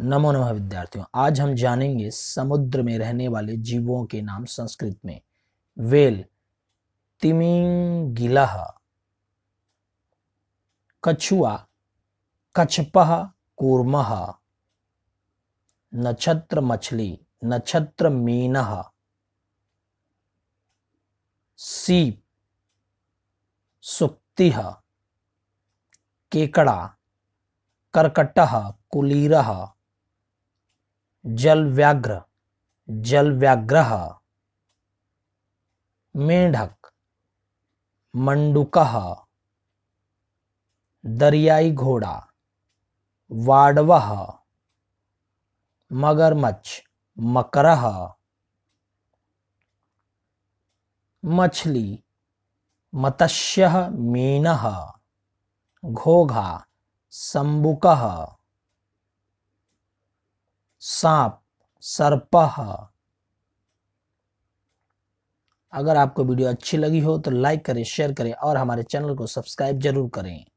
नमो नमः विद्यार्थियों आज हम जानेंगे समुद्र में रहने वाले जीवों के नाम संस्कृत में वेल तिमिंगिला कछुआ कछप कूर्म नक्षत्र मछली नक्षत्र मीन सीप सुक्ति केकड़ा कर्कट कुलीर जल व्याघ्र जल व्याघ्रः मेढक मंडुक दरियाई घोड़ा वाडव मगरमच्छ मकर मछली मत्स्य मीन घोघा संबुक सांप सरपह अगर आपको वीडियो अच्छी लगी हो तो लाइक करें शेयर करें और हमारे चैनल को सब्सक्राइब जरूर करें